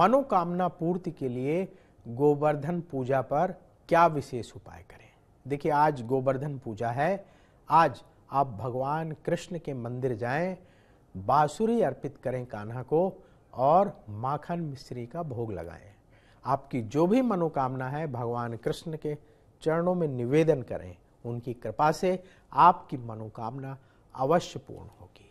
मनोकामना पूर्ति के लिए गोवर्धन पूजा पर क्या विशेष उपाय करें देखिए आज गोवर्धन पूजा है आज आप भगवान कृष्ण के मंदिर जाएं, बांसुरी अर्पित करें कान्हा को और माखन मिश्री का भोग लगाएं। आपकी जो भी मनोकामना है भगवान कृष्ण के चरणों में निवेदन करें उनकी कृपा से आपकी मनोकामना अवश्य पूर्ण होगी